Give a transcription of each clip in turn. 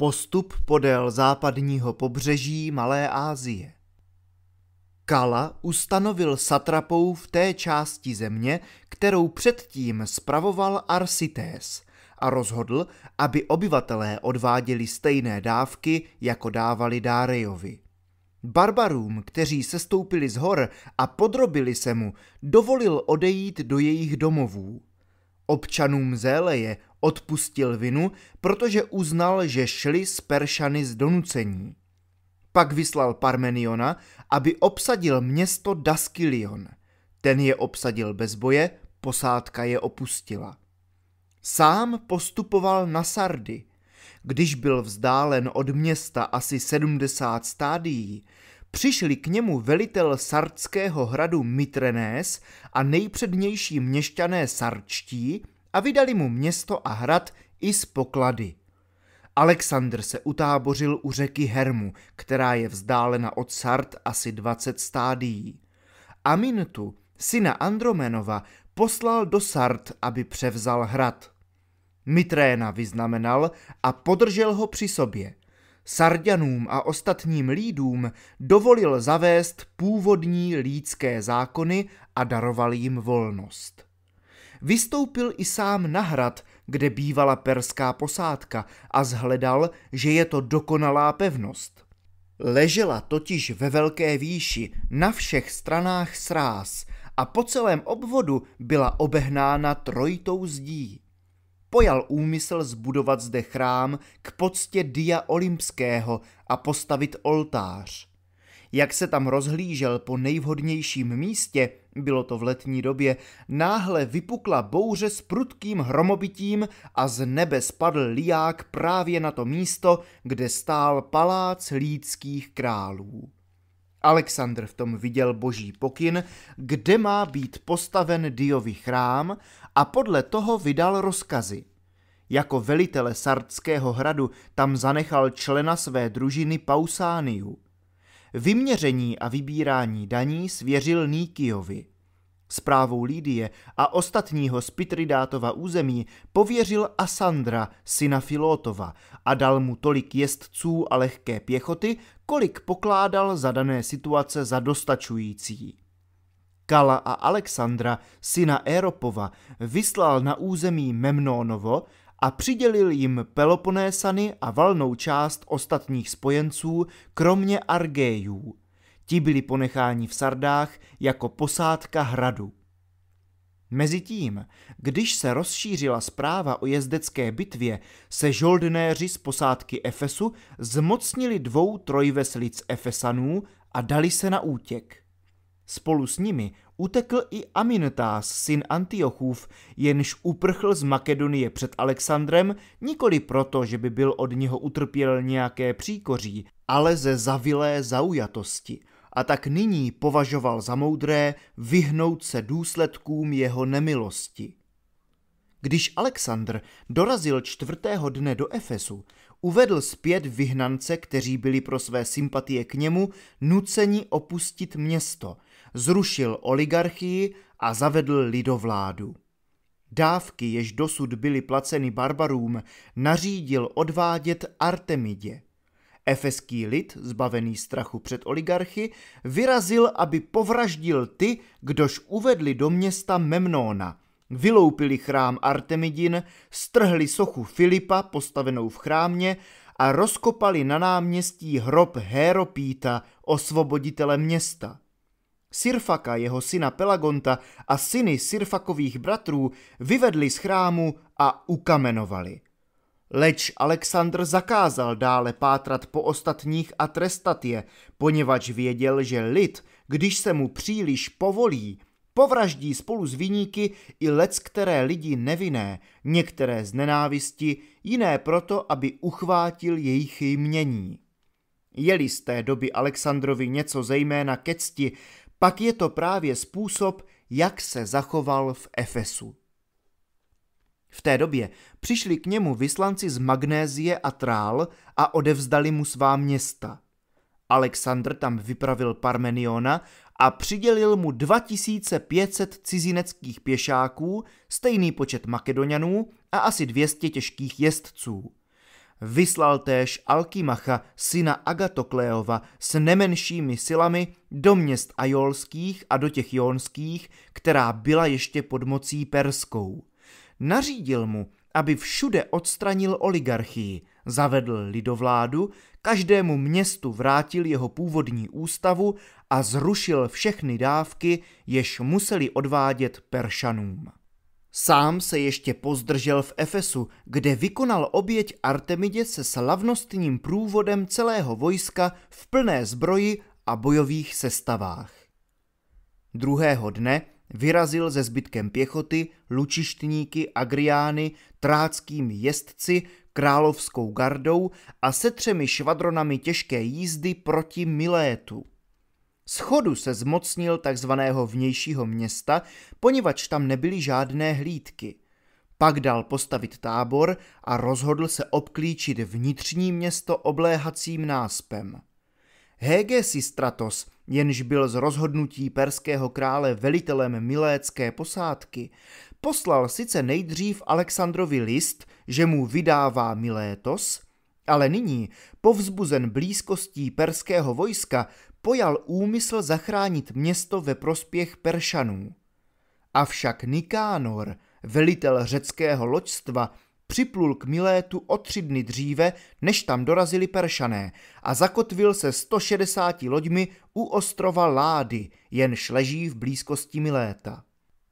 Postup podél západního pobřeží Malé Ázie. Kala ustanovil satrapou v té části země, kterou předtím spravoval Arsites, a rozhodl, aby obyvatelé odváděli stejné dávky, jako dávali Dárejovi. Barbarům, kteří se stoupili z hor a podrobili se mu, dovolil odejít do jejich domovů – Občanům Zéleje odpustil vinu, protože uznal, že šli z Peršany z donucení. Pak vyslal Parmeniona, aby obsadil město Daskilion. Ten je obsadil bez boje, posádka je opustila. Sám postupoval na Sardy. Když byl vzdálen od města asi 70 stádií, přišli k němu velitel sardského hradu Mitrenés a nejpřednější měšťané sarčtí a vydali mu město a hrad i z poklady. Alexandr se utábořil u řeky Hermu, která je vzdálena od Sard asi 20 stádií. Amintu, syna Andromenova, poslal do Sard, aby převzal hrad. Mitréna vyznamenal a podržel ho při sobě – Sardianům a ostatním lídům dovolil zavést původní lídské zákony a daroval jim volnost. Vystoupil i sám na hrad, kde bývala perská posádka a zhledal, že je to dokonalá pevnost. Ležela totiž ve velké výši, na všech stranách sráz a po celém obvodu byla obehnána trojitou zdí pojal úmysl zbudovat zde chrám k poctě Dia Olympského a postavit oltář. Jak se tam rozhlížel po nejvhodnějším místě, bylo to v letní době, náhle vypukla bouře s prudkým hromobitím a z nebe spadl liák právě na to místo, kde stál palác lídských králů. Alexandr v tom viděl boží pokyn, kde má být postaven Diovi chrám a podle toho vydal rozkazy. Jako velitele Sardského hradu tam zanechal člena své družiny Pausániu. Vyměření a vybírání daní svěřil Níkiovi. Zprávou Lídie a ostatního z Pitridátova území pověřil Asandra, syna Filotova, a dal mu tolik jezdců a lehké pěchoty, kolik pokládal za dané situace za dostačující. Kala a Alexandra, syna Éropova, vyslal na území Memnónovo a přidělil jim Peloponésany a valnou část ostatních spojenců, kromě Argéjů. Ti byli ponecháni v Sardách jako posádka hradu. Mezitím, když se rozšířila zpráva o jezdecké bitvě, se žoldnéři z posádky Efesu zmocnili dvou trojveslic Efesanů a dali se na útěk. Spolu s nimi utekl i Aminetás, syn Antiochův, jenž uprchl z Makedonie před Alexandrem nikoli proto, že by byl od něho utrpěl nějaké příkoří, ale ze zavilé zaujatosti. A tak nyní považoval za moudré vyhnout se důsledkům jeho nemilosti. Když Alexandr dorazil čtvrtého dne do Efesu, uvedl zpět vyhnance, kteří byli pro své sympatie k němu nuceni opustit město – zrušil oligarchii a zavedl lidovládu. Dávky, jež dosud byly placeny barbarům, nařídil odvádět Artemidě. Efeský lid, zbavený strachu před oligarchy, vyrazil, aby povraždil ty, kdož uvedli do města Memnona. Vyloupili chrám Artemidin, strhli sochu Filipa, postavenou v chrámě, a rozkopali na náměstí hrob Héropíta, osvoboditele města – Sirfaka, jeho syna Pelagonta a syny Sirfakových bratrů vyvedli z chrámu a ukamenovali. Leč Alexandr zakázal dále pátrat po ostatních a trestat je, poněvadž věděl, že lid, když se mu příliš povolí, povraždí spolu s viníky i lec které lidi nevinné, některé z nenávisti, jiné proto, aby uchvátil jejich jmění. Jeli z té doby Alexandrovi něco zejména ke cti, pak je to právě způsob, jak se zachoval v Efesu. V té době přišli k němu vyslanci z Magnézie a Trál a odevzdali mu svá města. Alexandr tam vypravil Parmeniona a přidělil mu 2500 cizineckých pěšáků, stejný počet Makedonianů a asi 200 těžkých jezdců. Vyslal též Alkimacha, syna Agatokléova, s nemenšími silami do měst ajolských a do těch jonských, která byla ještě pod mocí perskou. Nařídil mu, aby všude odstranil oligarchii, zavedl lidovládu, každému městu vrátil jeho původní ústavu a zrušil všechny dávky, jež museli odvádět Peršanům. Sám se ještě pozdržel v Efesu, kde vykonal oběť Artemidě se slavnostním průvodem celého vojska v plné zbroji a bojových sestavách. Druhého dne vyrazil ze zbytkem pěchoty, lučištníky, agriány, tráckými jezdci, královskou gardou a se třemi švadronami těžké jízdy proti Milétu. Schodu se zmocnil takzvaného vnějšího města, poněvadž tam nebyly žádné hlídky. Pak dal postavit tábor a rozhodl se obklíčit vnitřní město obléhacím náspem. Hegesi Stratos, jenž byl z rozhodnutí perského krále velitelem milécké posádky, poslal sice nejdřív Alexandrovi list, že mu vydává Milétos, ale nyní, povzbuzen blízkostí perského vojska, pojal úmysl zachránit město ve prospěch Peršanů. Avšak Nikánor, velitel řeckého loďstva, připlul k Milétu o tři dny dříve, než tam dorazili Peršané a zakotvil se 160 loďmi u ostrova Lády, jenž leží v blízkosti Miléta.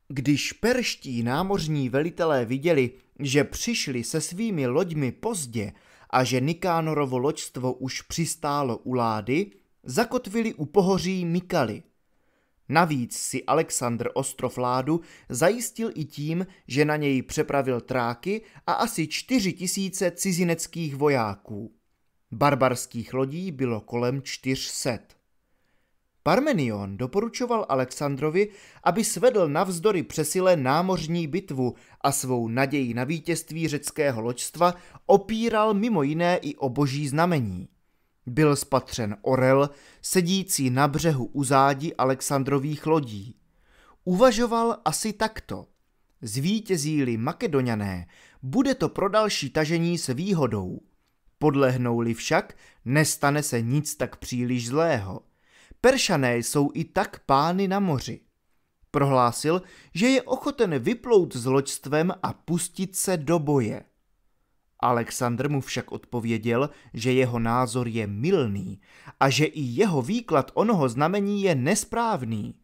Když perští námořní velitelé viděli, že přišli se svými loďmi pozdě a že Nikánorovo loďstvo už přistálo u Lády, zakotvili u pohoří Mikaly. Navíc si Alexandr ostrov Ládu zajistil i tím, že na něj přepravil tráky a asi čtyři tisíce cizineckých vojáků. Barbarských lodí bylo kolem 400. Parmenion doporučoval Alexandrovi, aby svedl navzdory přesile námořní bitvu a svou naději na vítězství řeckého loďstva opíral mimo jiné i o boží znamení. Byl spatřen orel, sedící na břehu u zádi Alexandrových lodí. Uvažoval asi takto. Zvítězí-li makedoňané, bude to pro další tažení s výhodou. Podlehnou-li však, nestane se nic tak příliš zlého. Peršané jsou i tak pány na moři. Prohlásil, že je ochoten vyplout s loďstvem a pustit se do boje. Alexandr mu však odpověděl, že jeho názor je milný a že i jeho výklad onoho znamení je nesprávný.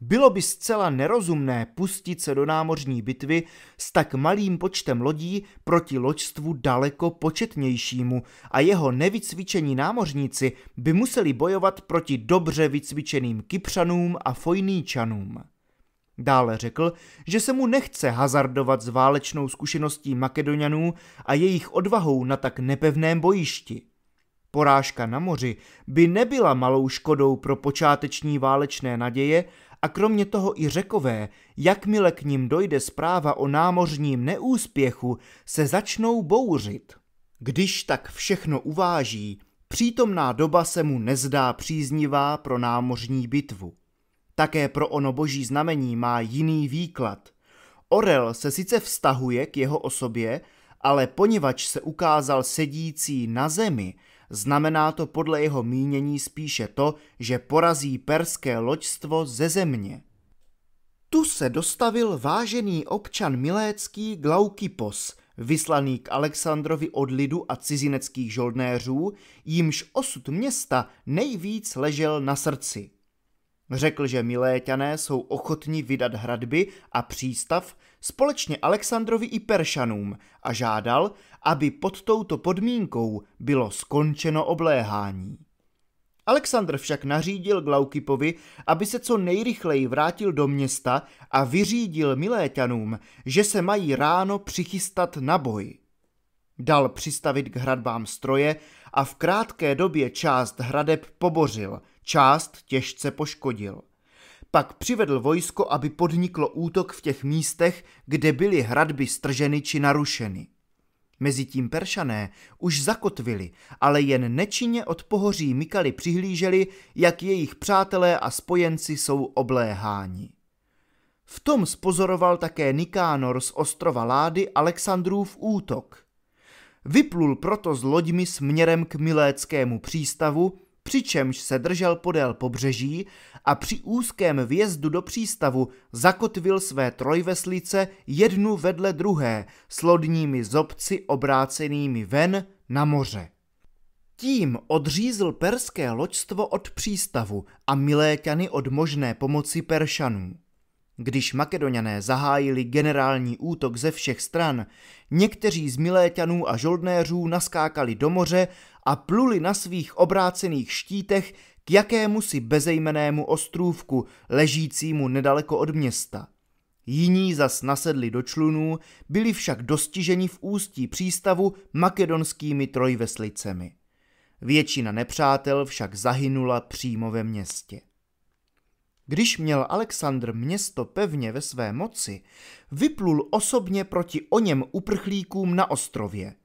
Bylo by zcela nerozumné pustit se do námořní bitvy s tak malým počtem lodí proti loďstvu daleko početnějšímu a jeho nevycvičení námořníci by museli bojovat proti dobře vycvičeným Kypřanům a Fojníčanům. Dále řekl, že se mu nechce hazardovat s válečnou zkušeností Makedonianů a jejich odvahou na tak nepevném bojišti. Porážka na moři by nebyla malou škodou pro počáteční válečné naděje a kromě toho i řekové, jakmile k ním dojde zpráva o námořním neúspěchu, se začnou bouřit. Když tak všechno uváží, přítomná doba se mu nezdá příznivá pro námořní bitvu. Také pro ono boží znamení má jiný výklad. Orel se sice vztahuje k jeho osobě, ale poněvadž se ukázal sedící na zemi, znamená to podle jeho mínění spíše to, že porazí perské loďstvo ze země. Tu se dostavil vážený občan Milécký Glaukipos, vyslaný k Alexandrovi od lidu a cizineckých žoldnéřů, jimž osud města nejvíc ležel na srdci. Řekl, že Miléťané jsou ochotni vydat hradby a přístav společně Alexandrovi i Peršanům a žádal, aby pod touto podmínkou bylo skončeno obléhání. Alexandr však nařídil Glaukipovi, aby se co nejrychleji vrátil do města a vyřídil Miléťanům, že se mají ráno přichystat na boj. Dal přistavit k hradbám stroje a v krátké době část hradeb pobořil – část těžce poškodil. Pak přivedl vojsko, aby podniklo útok v těch místech, kde byly hradby strženy či narušeny. Mezitím peršané už zakotvili, ale jen nečinně od pohoří Mikali přihlíželi, jak jejich přátelé a spojenci jsou obléháni. V tom spozoroval také Nikánor z ostrova Lády Alexandrův útok. Vyplul proto s loďmi směrem k Miléckému přístavu, přičemž se držel podél pobřeží a při úzkém vjezdu do přístavu zakotvil své trojveslice jednu vedle druhé s lodními zobci obrácenými ven na moře. Tím odřízl perské loďstvo od přístavu a Miléťany od možné pomoci Peršanů. Když Makedoňané zahájili generální útok ze všech stran, někteří z Miléťanů a žoldnéřů naskákali do moře a pluli na svých obrácených štítech k jakému si bezejmenému ostrůvku ležícímu nedaleko od města. Jiní zas nasedli do člunů, byli však dostiženi v ústí přístavu makedonskými trojveslicemi. Většina nepřátel však zahynula přímo ve městě. Když měl Alexandr město pevně ve své moci, vyplul osobně proti něm uprchlíkům na ostrově –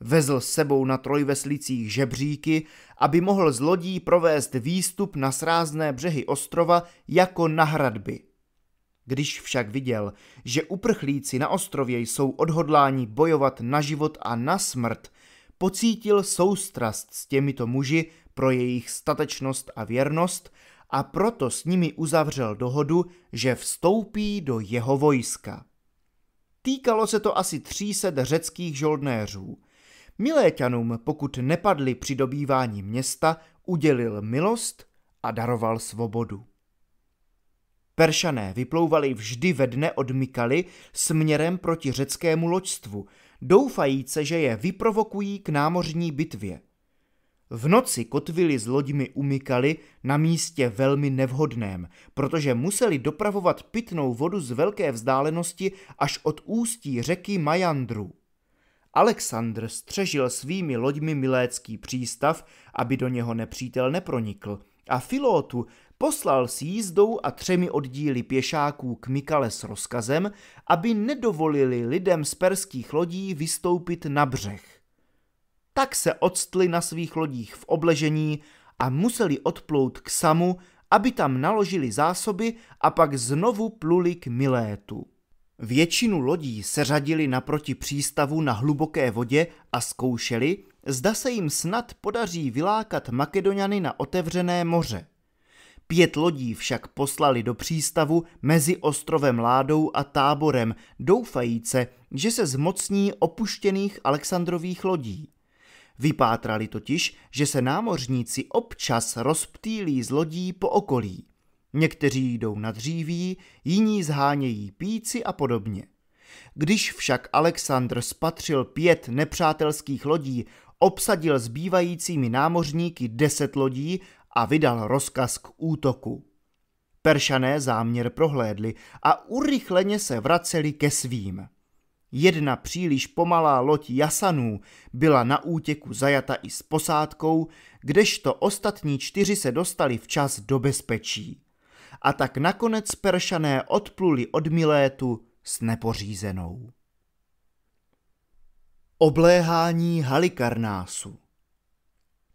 Vezl s sebou na trojveslicích žebříky, aby mohl z lodí provést výstup na srázné břehy ostrova jako na hradby. Když však viděl, že uprchlíci na ostrově jsou odhodláni bojovat na život a na smrt, pocítil soustrast s těmito muži pro jejich statečnost a věrnost a proto s nimi uzavřel dohodu, že vstoupí do jeho vojska. Týkalo se to asi 300 řeckých žoldnéřů. Miléťanům, pokud nepadli při dobývání města, udělil milost a daroval svobodu. Peršané vyplouvali vždy ve dne od Mikaly směrem proti řeckému loďstvu, doufajíce, že je vyprovokují k námořní bitvě. V noci kotvili s loďmi u Mikaly na místě velmi nevhodném, protože museli dopravovat pitnou vodu z velké vzdálenosti až od ústí řeky Majandru. Alexandr střežil svými loďmi milécký přístav, aby do něho nepřítel nepronikl, a Filótu poslal s jízdou a třemi oddíly pěšáků k Mikale s rozkazem, aby nedovolili lidem z perských lodí vystoupit na břeh. Tak se odstli na svých lodích v obležení a museli odplout k Samu, aby tam naložili zásoby a pak znovu pluli k Milétu. Většinu lodí se řadili naproti přístavu na hluboké vodě a zkoušeli, zda se jim snad podaří vylákat Makedoniany na otevřené moře. Pět lodí však poslali do přístavu mezi ostrovem Ládou a táborem, doufajíce, že se zmocní opuštěných Alexandrových lodí. Vypátrali totiž, že se námořníci občas rozptýlí z lodí po okolí. Někteří jdou na dříví, jiní zhánějí píci a podobně. Když však Alexandr spatřil pět nepřátelských lodí, obsadil zbývajícími námořníky deset lodí a vydal rozkaz k útoku. Peršané záměr prohlédli a urychleně se vraceli ke svým. Jedna příliš pomalá loď jasanů byla na útěku zajata i s posádkou, kdežto ostatní čtyři se dostali včas do bezpečí a tak nakonec Peršané odpluli od Milétu s nepořízenou. Obléhání Halikarnásu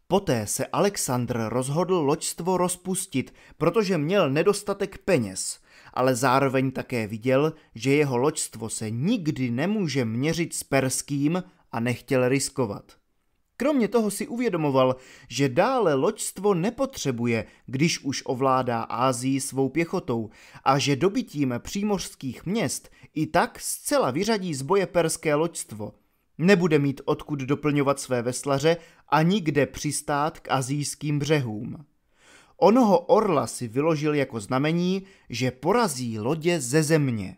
Poté se Alexandr rozhodl loďstvo rozpustit, protože měl nedostatek peněz, ale zároveň také viděl, že jeho loďstvo se nikdy nemůže měřit s perským a nechtěl riskovat. Kromě toho si uvědomoval, že dále loďstvo nepotřebuje, když už ovládá Ázii svou pěchotou a že dobytím přímořských měst i tak zcela vyřadí z boje perské loďstvo. Nebude mít odkud doplňovat své veslaře a nikde přistát k azijským břehům. Onoho orla si vyložil jako znamení, že porazí lodě ze země.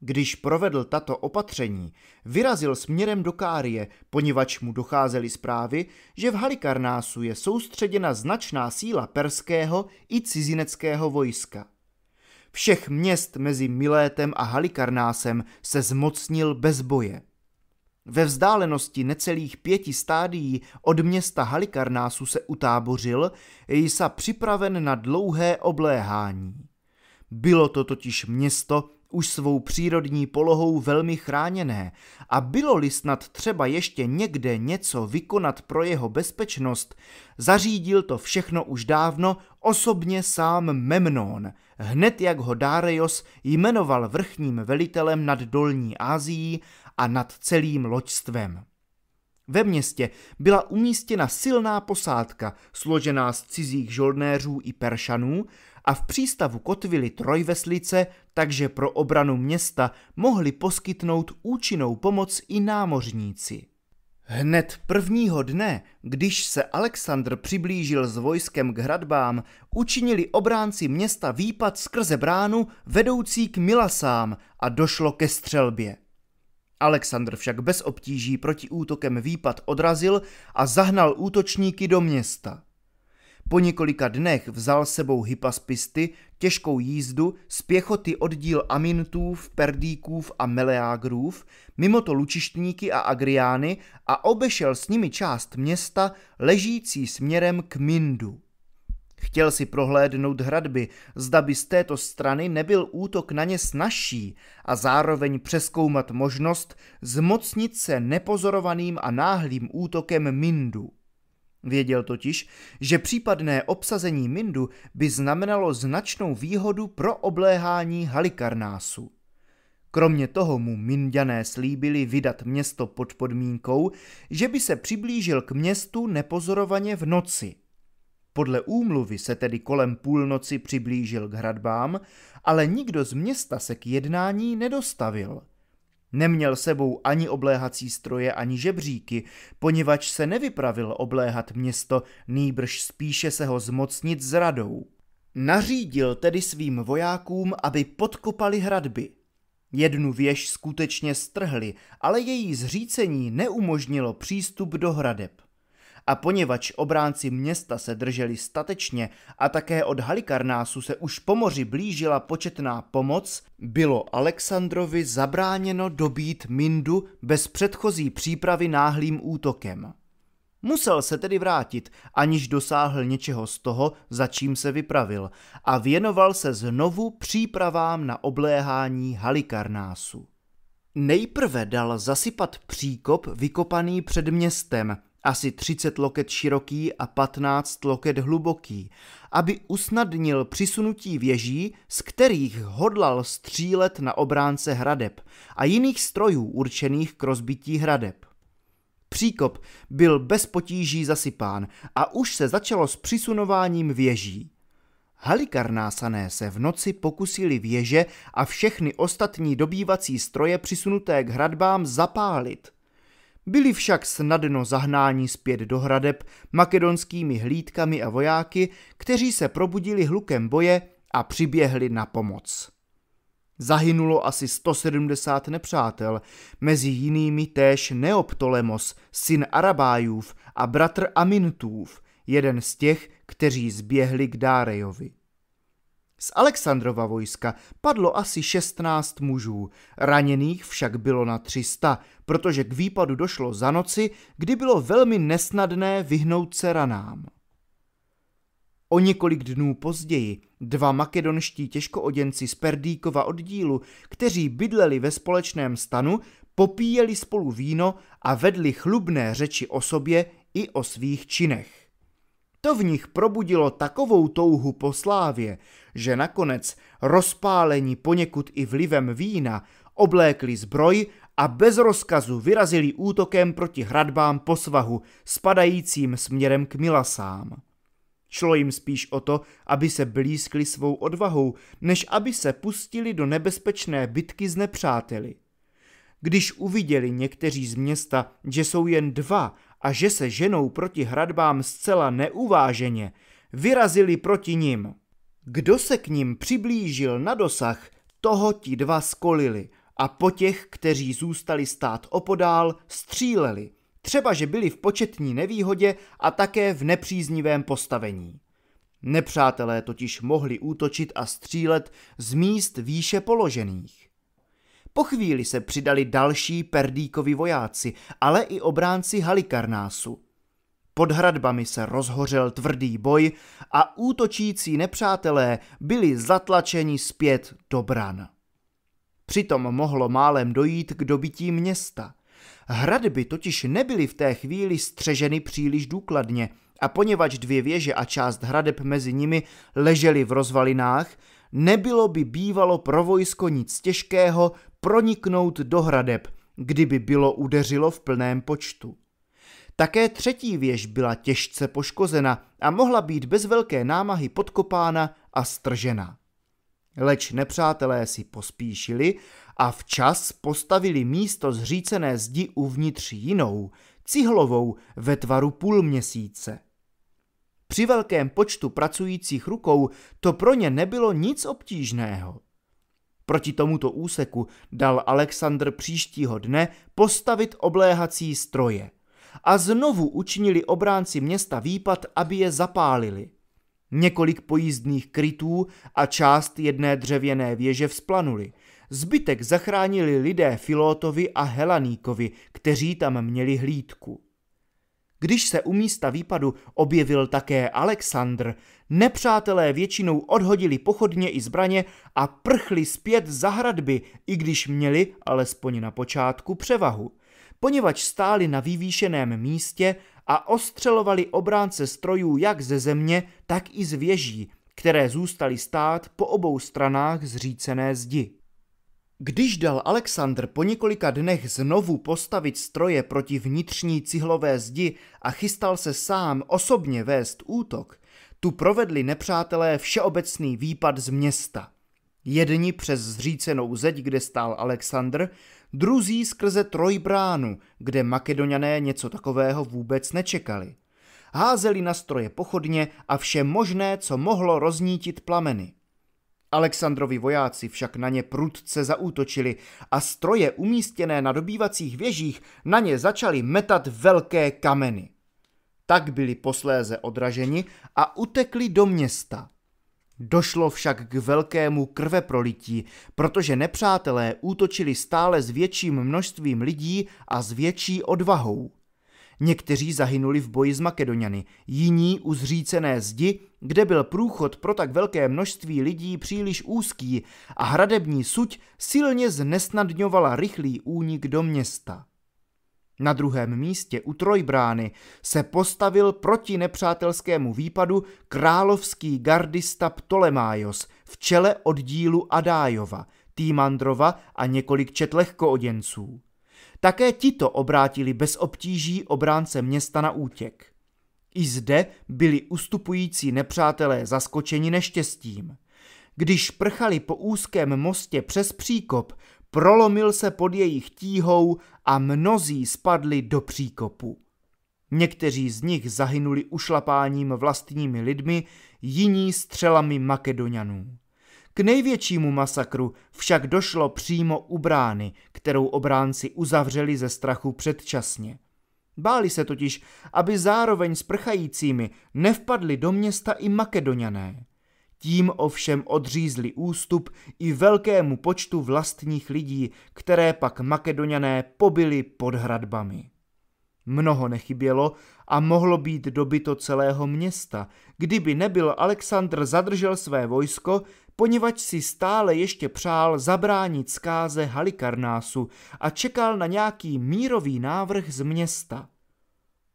Když provedl tato opatření, vyrazil směrem do Kárie, poněvadž mu docházely zprávy, že v Halikarnásu je soustředěna značná síla perského i cizineckého vojska. Všech měst mezi Milétem a Halikarnásem se zmocnil bez boje. Ve vzdálenosti necelých pěti stádií od města Halikarnásu se utábořil, jsa připraven na dlouhé obléhání. Bylo to totiž město, už svou přírodní polohou velmi chráněné a bylo-li snad třeba ještě někde něco vykonat pro jeho bezpečnost, zařídil to všechno už dávno osobně sám Memnon, hned jak ho Dárejos jmenoval vrchním velitelem nad Dolní Ázií a nad celým loďstvem. Ve městě byla umístěna silná posádka, složená z cizích žoldnéřů i peršanů, a v přístavu kotvili trojveslice, takže pro obranu města mohli poskytnout účinnou pomoc i námořníci. Hned prvního dne, když se Alexandr přiblížil s vojskem k hradbám, učinili obránci města výpad skrze bránu vedoucí k Milasám a došlo ke střelbě. Alexandr však bez obtíží proti útokem výpad odrazil a zahnal útočníky do města. Po několika dnech vzal sebou hypaspisty, těžkou jízdu, z pěchoty oddíl Amintův, Perdíkův a Meleágrův, mimo to lučištníky a Agriány a obešel s nimi část města ležící směrem k Mindu. Chtěl si prohlédnout hradby, zda by z této strany nebyl útok na ně snažší a zároveň přeskoumat možnost zmocnit se nepozorovaným a náhlým útokem Mindu. Věděl totiž, že případné obsazení Mindu by znamenalo značnou výhodu pro obléhání Halikarnásu. Kromě toho mu Mindiané slíbili vydat město pod podmínkou, že by se přiblížil k městu nepozorovaně v noci. Podle úmluvy se tedy kolem půlnoci přiblížil k hradbám, ale nikdo z města se k jednání nedostavil – Neměl sebou ani obléhací stroje, ani žebříky, poněvadž se nevypravil obléhat město, nýbrž spíše se ho zmocnit zradou. Nařídil tedy svým vojákům, aby podkopali hradby. Jednu věž skutečně strhli, ale její zřícení neumožnilo přístup do hradeb a poněvadž obránci města se drželi statečně a také od Halikarnásu se už po moři blížila početná pomoc, bylo Alexandrovi zabráněno dobít Mindu bez předchozí přípravy náhlým útokem. Musel se tedy vrátit, aniž dosáhl něčeho z toho, za čím se vypravil, a věnoval se znovu přípravám na obléhání Halikarnásu. Nejprve dal zasypat příkop vykopaný před městem, asi 30 loket široký a 15 loket hluboký, aby usnadnil přisunutí věží, z kterých hodlal střílet na obránce hradeb a jiných strojů určených k rozbití hradeb. Příkop byl bez potíží zasypán a už se začalo s přisunováním věží. Halikarnásané se v noci pokusili věže a všechny ostatní dobývací stroje přisunuté k hradbám zapálit – byli však snadno zahnáni zpět do hradeb makedonskými hlídkami a vojáky, kteří se probudili hlukem boje a přiběhli na pomoc. Zahynulo asi 170 nepřátel, mezi jinými též Neoptolemos, syn Arabájův a bratr Amintův, jeden z těch, kteří zběhli k Dárejovi. Z Alexandrova vojska padlo asi 16 mužů, raněných však bylo na 300, protože k výpadu došlo za noci, kdy bylo velmi nesnadné vyhnout se ranám. O několik dnů později dva makedonští těžkooděnci z Perdíkova oddílu, kteří bydleli ve společném stanu, popíjeli spolu víno a vedli chlubné řeči o sobě i o svých činech. To v nich probudilo takovou touhu po slávě, že nakonec rozpálení poněkud i vlivem vína oblékli zbroj a bez rozkazu vyrazili útokem proti hradbám po svahu, spadajícím směrem k Milasám. Šlo jim spíš o to, aby se blízkli svou odvahou, než aby se pustili do nebezpečné bitky s nepřáteli. Když uviděli někteří z města, že jsou jen dva a že se ženou proti hradbám zcela neuváženě, vyrazili proti ním. Kdo se k ním přiblížil na dosah, toho ti dva skolili a po těch, kteří zůstali stát opodál, stříleli, třeba že byli v početní nevýhodě a také v nepříznivém postavení. Nepřátelé totiž mohli útočit a střílet z míst výše položených. Po chvíli se přidali další perdíkovi vojáci, ale i obránci Halikarnásu. Pod hradbami se rozhořel tvrdý boj a útočící nepřátelé byli zatlačeni zpět do bran. Přitom mohlo málem dojít k dobití města. Hradby totiž nebyly v té chvíli střeženy příliš důkladně a poněvadž dvě věže a část hradeb mezi nimi ležely v rozvalinách, nebylo by bývalo pro vojsko nic těžkého proniknout do hradeb, kdyby bylo udeřilo v plném počtu. Také třetí věž byla těžce poškozena a mohla být bez velké námahy podkopána a stržena. Leč nepřátelé si pospíšili a včas postavili místo zřícené zdi uvnitř jinou, cihlovou ve tvaru půl měsíce. Při velkém počtu pracujících rukou to pro ně nebylo nic obtížného. Proti tomuto úseku dal Alexandr příštího dne postavit obléhací stroje. A znovu učinili obránci města výpad, aby je zapálili. Několik pojízdných krytů a část jedné dřevěné věže vzplanuli. Zbytek zachránili lidé Filótovi a Helaníkovi, kteří tam měli hlídku. Když se u místa výpadu objevil také Alexandr, nepřátelé většinou odhodili pochodně i zbraně a prchli zpět za hradby, i když měli, alespoň na počátku, převahu. Poněvadž stáli na vyvýšeném místě a ostřelovali obránce strojů jak ze země, tak i z věží, které zůstaly stát po obou stranách zřícené zdi. Když dal Alexandr po několika dnech znovu postavit stroje proti vnitřní cihlové zdi a chystal se sám osobně vést útok, tu provedli nepřátelé všeobecný výpad z města. Jedni přes zřícenou zeď, kde stál Alexandr, druzí skrze Trojbránu, kde makedoňané něco takového vůbec nečekali. Házeli na stroje pochodně a vše možné, co mohlo roznítit plameny. Alexandrovi vojáci však na ně prudce zaútočili a stroje umístěné na dobývacích věžích na ně začaly metat velké kameny. Tak byli posléze odraženi a utekli do města. Došlo však k velkému krveprolití, protože nepřátelé útočili stále s větším množstvím lidí a s větší odvahou. Někteří zahynuli v boji s Makedoniany, jiní u zřícené zdi, kde byl průchod pro tak velké množství lidí příliš úzký a hradební suť silně znesnadňovala rychlý únik do města. Na druhém místě u Trojbrány se postavil proti nepřátelskému výpadu královský gardista Ptolemájos v čele oddílu Adájova, Týmandrova a několik čet lehkooděnců. Také tito obrátili bez obtíží obránce města na útěk. I zde byli ustupující nepřátelé zaskočeni neštěstím. Když prchali po úzkém mostě přes příkop, prolomil se pod jejich tíhou a mnozí spadli do příkopu. Někteří z nich zahynuli ušlapáním vlastními lidmi, jiní střelami Makedonianů. K největšímu masakru však došlo přímo u brány, kterou obránci uzavřeli ze strachu předčasně. Báli se totiž, aby zároveň s prchajícími nevpadli do města i makedoňané. Tím ovšem odřízli ústup i velkému počtu vlastních lidí, které pak makedoňané pobili pod hradbami. Mnoho nechybělo a mohlo být dobyto celého města, kdyby nebyl Alexandr zadržel své vojsko poněvadž si stále ještě přál zabránit zkáze Halikarnásu a čekal na nějaký mírový návrh z města.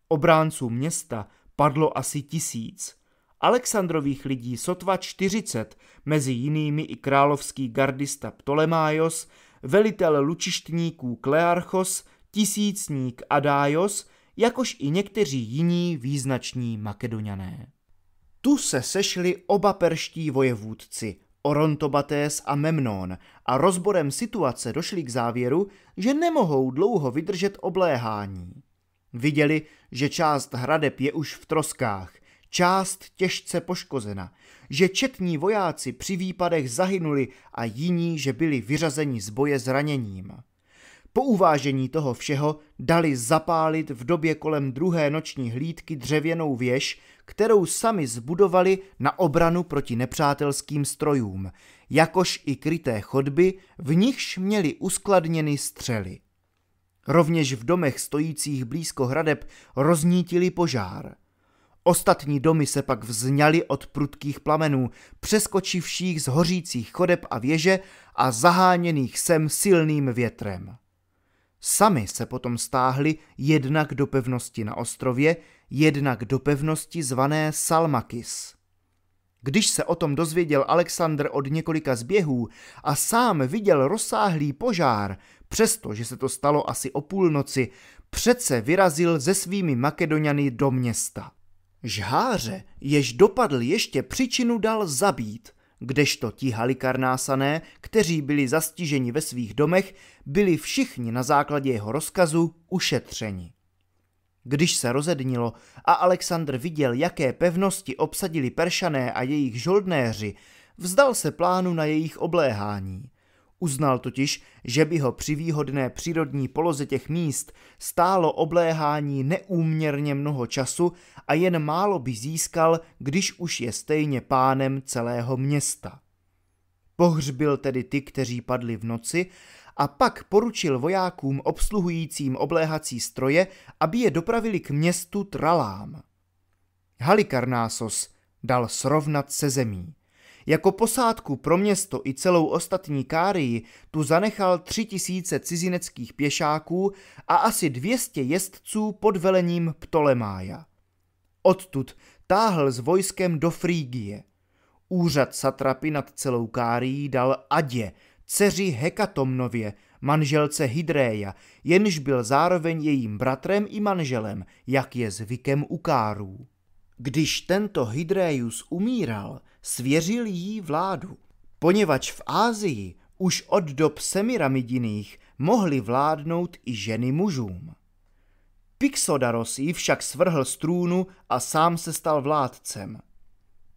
Obránců města padlo asi tisíc. Alexandrových lidí sotva 40, mezi jinými i královský gardista Ptolemájos, velitel lučištníků Klearchos, tisícník Adájos, jakož i někteří jiní význační makedoňané. Tu se sešli oba perští vojevůdci, Orontobates a Memnon a rozborem situace došli k závěru, že nemohou dlouho vydržet obléhání. Viděli, že část hradeb je už v troskách, část těžce poškozena, že četní vojáci při výpadech zahynuli a jiní, že byli vyřazeni z boje zraněním. Po uvážení toho všeho dali zapálit v době kolem druhé noční hlídky dřevěnou věž, kterou sami zbudovali na obranu proti nepřátelským strojům, jakož i kryté chodby, v nichž měli uskladněny střely. Rovněž v domech stojících blízko hradeb roznítili požár. Ostatní domy se pak vzňaly od prudkých plamenů, přeskočivších z hořících chodeb a věže a zaháněných sem silným větrem. Sami se potom stáhli jednak do pevnosti na ostrově, jednak do pevnosti zvané Salmakis. Když se o tom dozvěděl Alexandr od několika zběhů a sám viděl rozsáhlý požár, přestože se to stalo asi o půlnoci, přece vyrazil se svými Makedoniany do města. Žháře, jež dopadl ještě příčinu dal zabít – kdežto ti halikarnásané, kteří byli zastiženi ve svých domech, byli všichni na základě jeho rozkazu ušetřeni. Když se rozednilo a Alexandr viděl, jaké pevnosti obsadili peršané a jejich žoldnéři, vzdal se plánu na jejich obléhání – Uznal totiž, že by ho při výhodné přírodní poloze těch míst stálo obléhání neúměrně mnoho času a jen málo by získal, když už je stejně pánem celého města. Pohřbil tedy ty, kteří padli v noci, a pak poručil vojákům obsluhujícím obléhací stroje, aby je dopravili k městu Tralám. Halikarnásos dal srovnat se zemí. Jako posádku pro město i celou ostatní Kárii tu zanechal 3000 cizineckých pěšáků a asi 200 jezdců pod velením Ptolemája. Odtud táhl s vojskem do Frígie. Úřad satrapy nad celou Kárií dal Adě, dceři Hekatomnově, manželce Hydréja, jenž byl zároveň jejím bratrem i manželem, jak je zvykem u Kárů. Když tento Hydréjus umíral, svěřil jí vládu. Poněvadž v Ázii už od dob Semiramidiných mohly vládnout i ženy mužům. Pixodaros ji však svrhl z trůnu a sám se stal vládcem.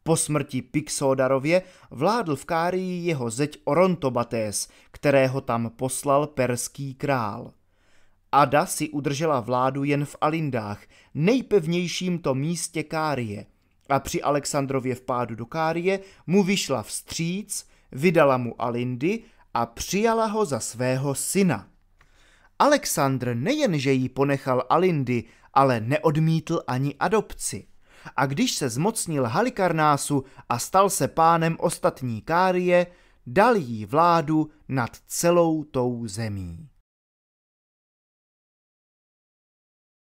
Po smrti Pixodarově vládl v Kárii jeho zeď Orontobates, kterého tam poslal perský král. Ada si udržela vládu jen v Alindách, nejpevnějším to místě Kárie – a při Alexandrově vpádu do Kárie mu vyšla vstříc, vydala mu Alindy a přijala ho za svého syna. Alexandr nejenže jí ponechal Alindy, ale neodmítl ani adopci. A když se zmocnil Halikarnásu a stal se pánem ostatní Kárie, dal jí vládu nad celou tou zemí.